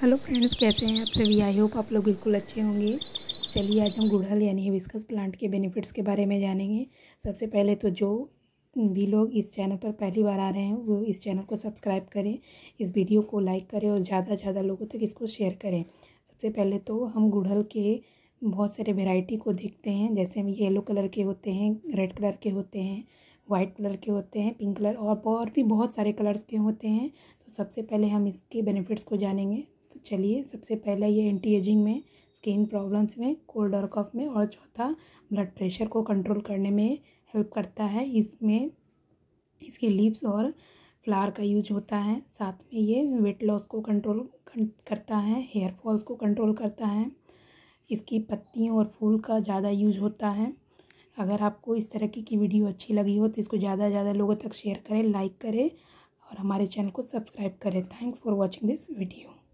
hello friends कैसे हैं आप सभी आई होप आप लोग बिल्कुल अच्छे होंगे चलिए आज हम गुड़हल यानी हिबिस्कस प्लांट के बेनिफिट्स के बारे में जानेंगे सबसे पहले तो जो भी लोग इस चैनल पर पहली बार आ रहे हैं वो इस चैनल को सब्सक्राइब करें इस वीडियो को लाइक करें और ज़्यादा ज़्यादा लोगों तक इसको शेयर करें सबसे पहले तो हम गुड़हल के बहुत सारे वेराइटी को देखते हैं जैसे हम येलो कलर के होते हैं रेड कलर के होते हैं वाइट कलर के होते हैं पिंक कलर और और भी बहुत सारे कलर्स के होते हैं तो सबसे पहले हम इसके बेनिफिट्स को जानेंगे चलिए सबसे पहला ये एंटी एजिंग में स्किन प्रॉब्लम्स में कोल्ड और कफ में और चौथा ब्लड प्रेशर को कंट्रोल करने में हेल्प करता है इसमें इसके लीव्स और फ्लावर का यूज होता है साथ में ये वेट लॉस को कंट्रोल करता है हेयर फॉल्स को कंट्रोल करता है इसकी पत्तियों और फूल का ज़्यादा यूज होता है अगर आपको इस तरह की, की वीडियो अच्छी लगी हो तो इसको ज़्यादा से ज़्यादा लोगों तक शेयर करें लाइक करें और हमारे चैनल को सब्सक्राइब करें thanks for watching this video